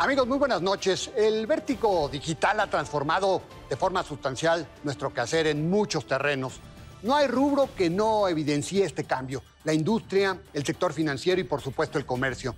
Amigos, muy buenas noches. El vértigo digital ha transformado de forma sustancial nuestro quehacer en muchos terrenos. No hay rubro que no evidencie este cambio. La industria, el sector financiero y por supuesto el comercio.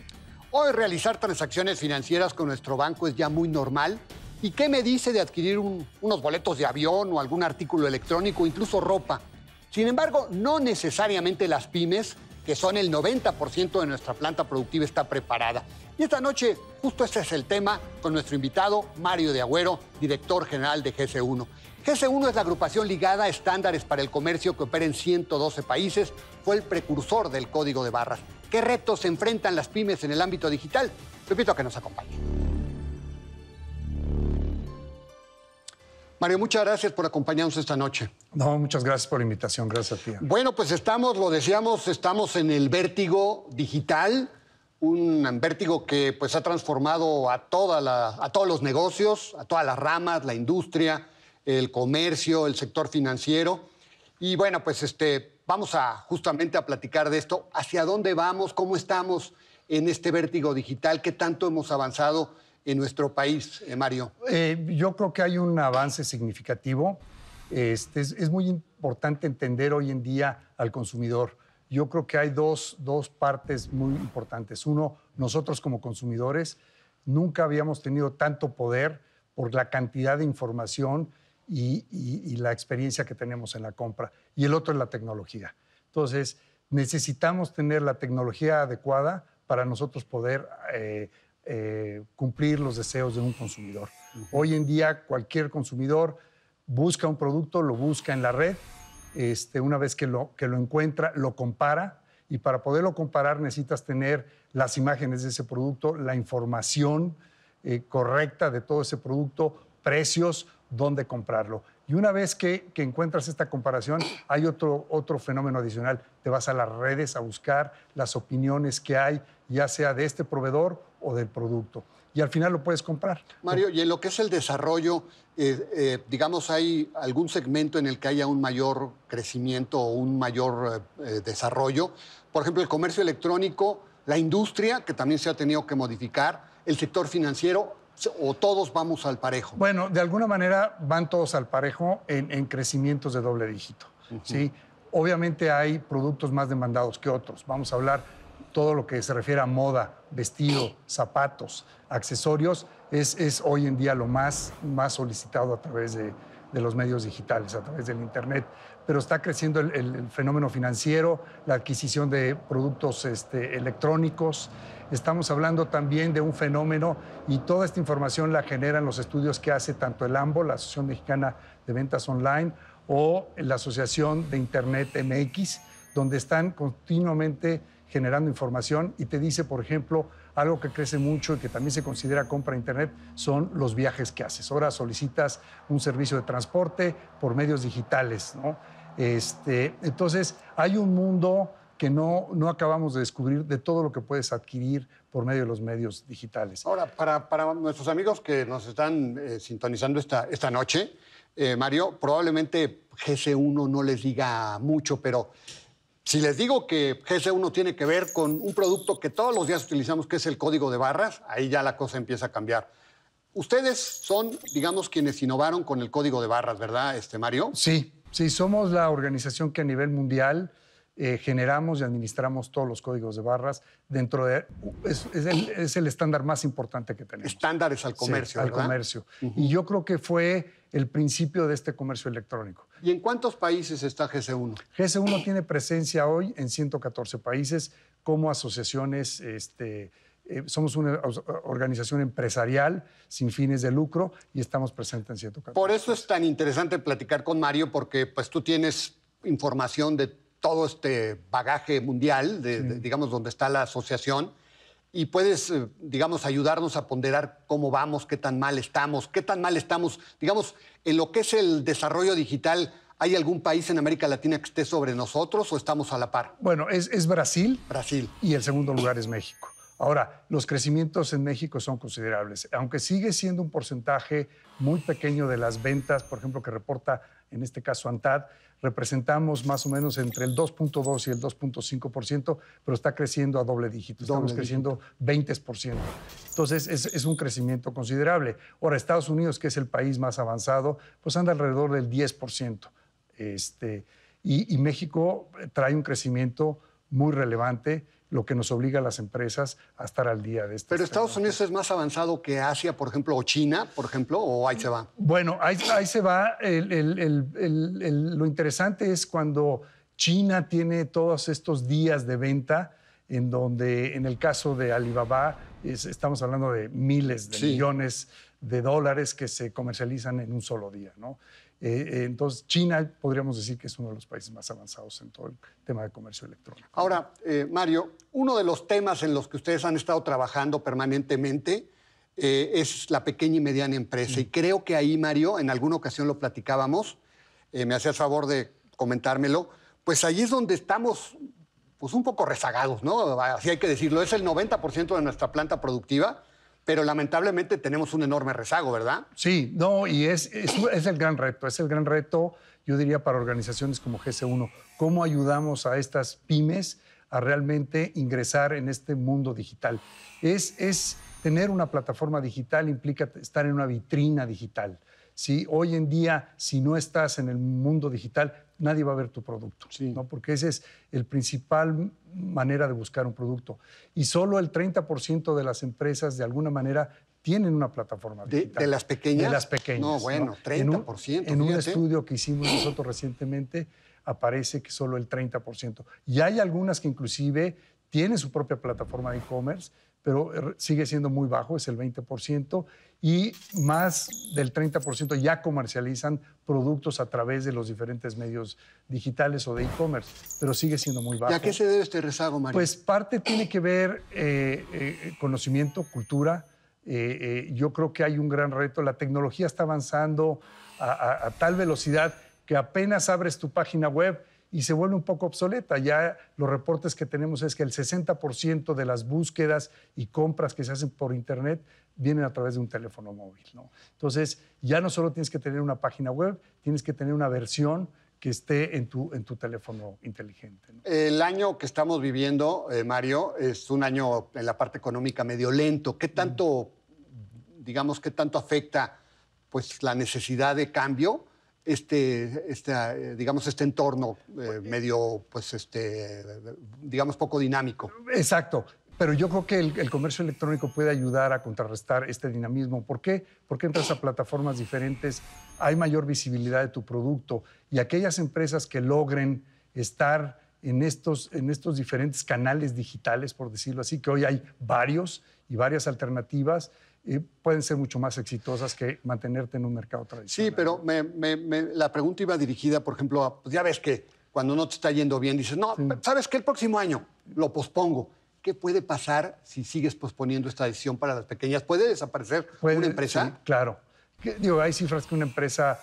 Hoy realizar transacciones financieras con nuestro banco es ya muy normal. ¿Y qué me dice de adquirir unos boletos de avión o algún artículo electrónico, incluso ropa? Sin embargo, no necesariamente las pymes, que son el 90% de nuestra planta productiva, está preparada. Y esta noche, justo este es el tema con nuestro invitado Mario de Agüero, director general de GC1. GC1 es la agrupación ligada a estándares para el comercio que opera en 112 países. Fue el precursor del código de barras. ¿Qué retos se enfrentan las pymes en el ámbito digital? Repito a que nos acompañe. Mario, muchas gracias por acompañarnos esta noche. No, muchas gracias por la invitación, gracias a ti. Bueno, pues estamos, lo decíamos, estamos en el vértigo digital un vértigo que pues, ha transformado a, a todos los negocios, a todas las ramas, la industria, el comercio, el sector financiero. Y bueno, pues este, vamos a justamente a platicar de esto, hacia dónde vamos, cómo estamos en este vértigo digital, qué tanto hemos avanzado en nuestro país, eh, Mario. Eh, yo creo que hay un avance significativo. Este, es muy importante entender hoy en día al consumidor yo creo que hay dos, dos partes muy importantes. Uno, nosotros como consumidores nunca habíamos tenido tanto poder por la cantidad de información y, la experiencia que tenemos en la compra. Y el otro es la tecnología. Entonces, necesitamos tener la tecnología adecuada para nosotros poder eh, eh, cumplir los deseos de un consumidor. Hoy en día cualquier consumidor busca un producto, lo busca en la red este, una vez que lo, encuentra, lo compara y para poderlo comparar necesitas tener las imágenes de ese producto, la información eh, correcta de todo ese producto, precios, dónde comprarlo. Y una vez que, encuentras esta comparación, hay otro, otro fenómeno adicional. Te vas a las redes a buscar las opiniones que hay, ya sea de este proveedor o del producto y al final lo puedes comprar. Mario, y en lo que es el desarrollo, eh, eh, digamos, ¿hay algún segmento en el que haya un mayor crecimiento o un mayor eh, desarrollo? Por ejemplo, el comercio electrónico, la industria, que también se ha tenido que modificar, el sector financiero, o todos vamos al parejo? Bueno, de alguna manera van todos al parejo en, crecimientos de doble dígito. ¿sí? Obviamente hay productos más demandados que otros. Vamos a hablar todo lo que se refiere a moda, vestido, zapatos, accesorios, es, hoy en día lo más, más solicitado a través de, los medios digitales, a través del Internet. Pero está creciendo el, fenómeno financiero, la adquisición de productos este, electrónicos. Estamos hablando también de un fenómeno y toda esta información la generan los estudios que hace tanto el AMBO, la Asociación Mexicana de Ventas Online, o la Asociación de Internet MX, donde están continuamente generando información y te dice, por ejemplo, algo que crece mucho y que también se considera compra internet son los viajes que haces. Ahora solicitas un servicio de transporte por medios digitales, ¿no? Este, entonces, hay un mundo que no, no acabamos de descubrir de todo lo que puedes adquirir por medio de los medios digitales. Ahora, para, para nuestros amigos que nos están eh, sintonizando esta, esta noche, eh, Mario, probablemente GC1 no les diga mucho, pero si les digo que GC1 tiene que ver con un producto que todos los días utilizamos, que es el código de barras, ahí ya la cosa empieza a cambiar. Ustedes son, digamos, quienes innovaron con el código de barras, ¿verdad, este Mario? Sí, sí, somos la organización que a nivel mundial eh, generamos y administramos todos los códigos de barras dentro de... Es, el, estándar más importante que tenemos. Estándares al comercio. al comercio. Y yo creo que fue el principio de este comercio electrónico. ¿Y en cuántos países está gs 1 gs 1 tiene presencia hoy en 114 países como asociaciones. Este, eh, somos una organización empresarial sin fines de lucro y estamos presentes en 114. Por eso es tan interesante platicar con Mario, porque pues, tú tienes información de todo este bagaje mundial, digamos, donde está la asociación, y puedes, eh, digamos, ayudarnos a ponderar cómo vamos, qué tan mal estamos, qué tan mal estamos, digamos, en lo que es el desarrollo digital. ¿Hay algún país en América Latina que esté sobre nosotros o estamos a la par? Bueno, es, es Brasil. Brasil. Y el segundo lugar es México. Ahora, los crecimientos en México son considerables, aunque sigue siendo un porcentaje muy pequeño de las ventas, por ejemplo, que reporta en este caso ANTAD, representamos más o menos entre el 2.2 y el 2.5%, pero está creciendo a doble dígito. Estamos creciendo 20%. Entonces, es, un crecimiento considerable. Ahora, Estados Unidos, que es el país más avanzado, pues anda alrededor del 10%. Este, y México eh, trae un crecimiento muy relevante lo que nos obliga a las empresas a estar al día de esto. Pero Estados Unidos es más avanzado que Asia, por ejemplo, o China, por ejemplo, o ahí se va. Bueno, ahí, se va. lo interesante es cuando China tiene todos estos días de venta en donde en el caso de Alibaba estamos hablando de miles de millones de dólares que se comercializan en un solo día, ¿no? Eh, entonces, China podríamos decir que es uno de los países más avanzados en todo el tema de comercio electrónico. Ahora, eh, Mario, uno de los temas en los que ustedes han estado trabajando permanentemente eh, es la pequeña y mediana empresa. Mm. Y creo que ahí, Mario, en alguna ocasión lo platicábamos, me hacías favor de comentármelo, pues ahí es donde estamos pues un poco rezagados, ¿no? Así hay que decirlo, es el 90% de nuestra planta productiva pero lamentablemente tenemos un enorme rezago, ¿verdad? Sí, no, y es, es, el gran reto, es el gran reto, yo diría, para organizaciones como GC1, cómo ayudamos a estas pymes a realmente ingresar en este mundo digital. Es, es tener una plataforma digital implica estar en una vitrina digital. Hoy en día, si no estás en el mundo digital, nadie va a ver tu producto, ¿no? porque esa es el principal manera de buscar un producto. Y solo el 30% de las empresas, de alguna manera, tienen una plataforma ¿De, las pequeñas? De las pequeñas. No, bueno, 30%. En un, en un estudio que hicimos nosotros recientemente, aparece que solo el 30%. Y hay algunas que inclusive tienen su propia plataforma de e-commerce, pero er, sigue siendo muy bajo, es el 20%, y más del 30% ya comercializan productos a través de los diferentes medios digitales o de e-commerce, pero sigue siendo muy bajo. ¿Y a qué se debe este rezago, María? Pues parte tiene que ver eh, eh, conocimiento, cultura. Eh, yo creo que hay un gran reto. La tecnología está avanzando a tal velocidad que apenas abres tu página web y se vuelve un poco obsoleta. Ya los reportes que tenemos es que el 60% de las búsquedas y compras que se hacen por Internet vienen a través de un teléfono móvil. ¿no? Entonces, ya no solo tienes que tener una página web, tienes que tener una versión que esté en tu, en tu teléfono inteligente. El año que estamos viviendo, eh, Mario, es un año en la parte económica medio lento. ¿Qué tanto, digamos, qué tanto afecta pues, la necesidad de cambio? este, eh, digamos, este entorno eh, medio, pues, este, digamos, poco dinámico. Exacto. Pero yo creo que el, comercio electrónico puede ayudar a contrarrestar este dinamismo. ¿Por qué? Porque entras a plataformas diferentes, hay mayor visibilidad de tu producto y aquellas empresas que logren estar en estos, en estos diferentes canales digitales, por decirlo así, que hoy hay varios y varias alternativas, y pueden ser mucho más exitosas que mantenerte en un mercado tradicional. Sí, pero la pregunta iba dirigida, por ejemplo, a, pues ya ves que cuando no te está yendo bien dices, no, sabes que el próximo año lo pospongo. ¿Qué puede pasar si sigues posponiendo esta decisión para las pequeñas? ¿Puede desaparecer una empresa? claro. Digo, hay cifras que una empresa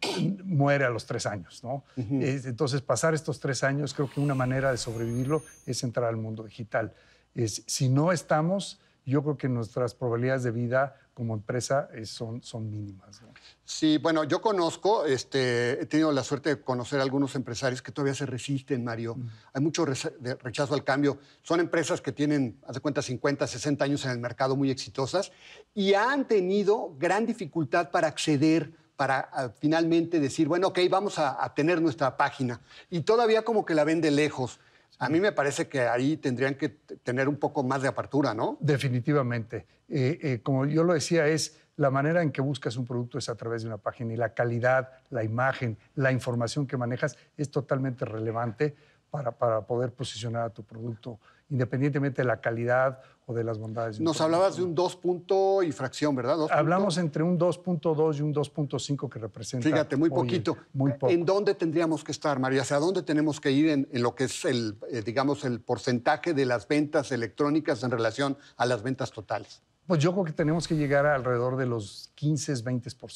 eh, muere a los tres años, ¿no? Entonces, pasar estos tres años, creo que una manera de sobrevivirlo es entrar al mundo digital. Es, si no estamos yo creo que nuestras probabilidades de vida como empresa eh, son, son mínimas. Sí, bueno, yo conozco, este, he tenido la suerte de conocer a algunos empresarios que todavía se resisten, Mario. Hay mucho rechazo al cambio. Son empresas que tienen, haz de cuenta, 50, 60 años en el mercado, muy exitosas, y han tenido gran dificultad para acceder para ah, finalmente decir, bueno, ok, vamos a, a tener nuestra página. Y todavía como que la ven de lejos. A mí me parece que ahí tendrían que tener un poco más de apertura, ¿no? Definitivamente. Eh, eh, como yo lo decía, es la manera en que buscas un producto es a través de una página y la calidad, la imagen, la información que manejas es totalmente relevante para, poder posicionar a tu producto, independientemente de la calidad o de las bondades. Nos hablabas de un 2 punto y fracción, ¿verdad? Hablamos entre un 2.2 y un 2.5 que representa. Fíjate, muy poquito. muy poco. ¿En dónde tendríamos que estar, María? ¿Hacia dónde tenemos que ir en, lo que es el, eh, digamos, el porcentaje de las ventas electrónicas en relación a las ventas totales? Pues yo creo que tenemos que llegar alrededor de los 15, 20%. por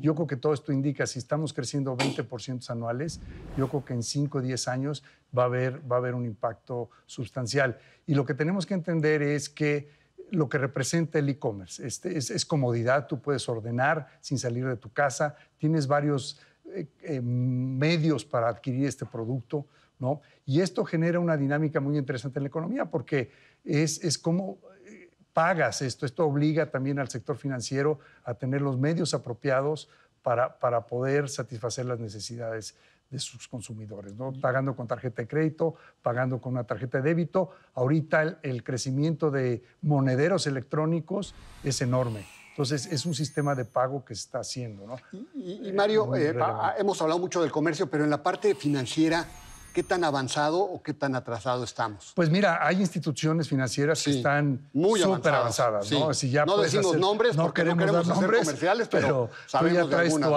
Yo creo que todo esto indica, si estamos creciendo 20% anuales, yo creo que en 5, 10 años va a, haber, va a haber un impacto sustancial. Y lo que tenemos que entender es que lo que representa el e-commerce este, es, comodidad, tú puedes ordenar sin salir de tu casa, tienes varios... Eh, eh, medios para adquirir este producto, ¿no? Y esto genera una dinámica muy interesante en la economía porque es, es como eh, pagas esto, esto obliga también al sector financiero a tener los medios apropiados para, para poder satisfacer las necesidades de sus consumidores, ¿no? pagando con tarjeta de crédito, pagando con una tarjeta de débito. Ahorita el, crecimiento de monederos electrónicos es enorme. Entonces, es un sistema de pago que se está haciendo. Y, Mario, eh, hemos hablado mucho del comercio, pero en la parte financiera, ¿Qué tan avanzado o qué tan atrasado estamos? Pues mira, hay instituciones financieras que están súper avanzadas, ¿no? no decimos nombres no porque queremos no queremos hacer comerciales, pero, pero sabemos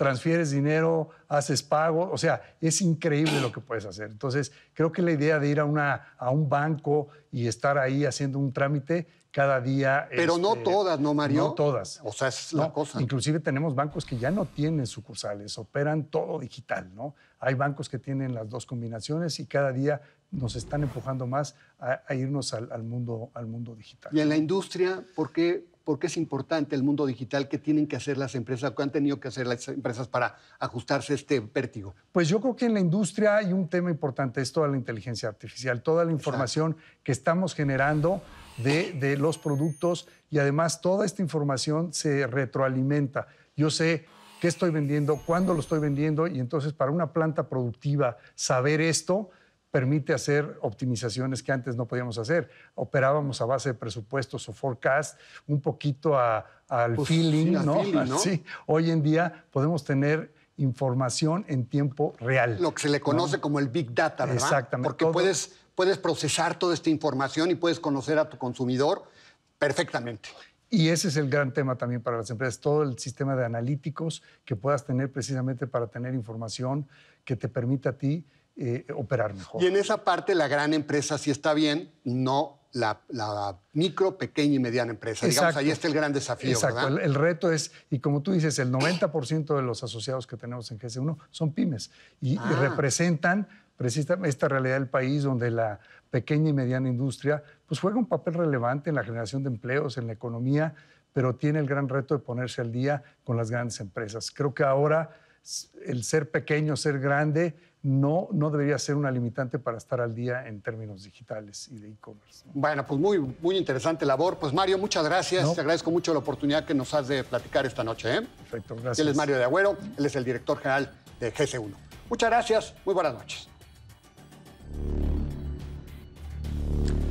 transfieres dinero, haces pago, o sea, es increíble lo que puedes hacer. Entonces, creo que la idea de ir a, una, a un banco y estar ahí haciendo un trámite cada día... Pero no este, todas, ¿no, Mario? No todas. O sea, es la cosa. Inclusive tenemos bancos que ya no tienen sucursales, operan todo digital, ¿no? Hay bancos que tienen las dos combinaciones y cada día nos están empujando más a, irnos mundo, al mundo digital. ¿Y en la industria, por qué por qué es importante el mundo digital, qué tienen que hacer las empresas, qué han tenido que hacer las empresas para ajustarse a este vértigo. Pues yo creo que en la industria hay un tema importante, es toda la inteligencia artificial, toda la información que estamos generando de, de los productos y además toda esta información se retroalimenta. Yo sé qué estoy vendiendo, cuándo lo estoy vendiendo y entonces para una planta productiva saber esto permite hacer optimizaciones que antes no podíamos hacer. Operábamos a base de presupuestos o forecast, un poquito al pues, feeling, ¿no? Sí. Hoy en día podemos tener información en tiempo real. Lo que se le conoce como el Big Data, ¿verdad? Exactamente. Porque puedes, puedes procesar toda esta información y puedes conocer a tu consumidor perfectamente. Y ese es el gran tema también para las empresas, todo el sistema de analíticos que puedas tener precisamente para tener información que te permita a ti eh, operar mejor. Y en esa parte la gran empresa sí está bien, no la, micro, pequeña y mediana empresa. Digamos, ahí está el gran desafío. Exacto. El, reto es, y como tú dices, el 90% de los asociados que tenemos en gs 1 son pymes y, ah. representan precisamente esta realidad del país donde la pequeña y mediana industria pues juega un papel relevante en la generación de empleos, en la economía, pero tiene el gran reto de ponerse al día con las grandes empresas. Creo que ahora el ser pequeño, ser grande, no, debería ser una limitante para estar al día en términos digitales y de e-commerce. Bueno, pues muy, muy interesante labor. Pues Mario, muchas gracias. Te agradezco mucho la oportunidad que nos has de platicar esta noche. ¿eh? Perfecto, gracias. Él es Mario de Agüero, él es el director general de GC1. Muchas gracias, muy buenas noches.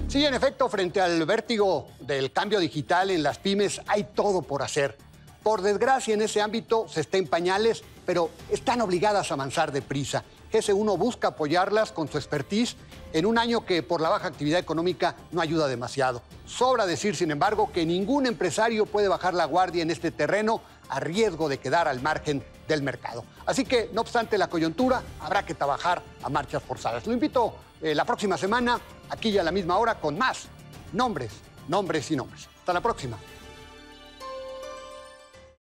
Sí, en efecto, frente al vértigo del cambio digital en las pymes hay todo por hacer. Por desgracia, en ese ámbito se está en pañales, pero están obligadas a avanzar deprisa. GS1 busca apoyarlas con su expertise en un año que por la baja actividad económica no ayuda demasiado. Sobra decir, sin embargo, que ningún empresario puede bajar la guardia en este terreno a riesgo de quedar al margen del mercado. Así que, no obstante la coyuntura, habrá que trabajar a marchas forzadas. Lo invito eh, la próxima semana, aquí ya a la misma hora, con más nombres, nombres y nombres. Hasta la próxima.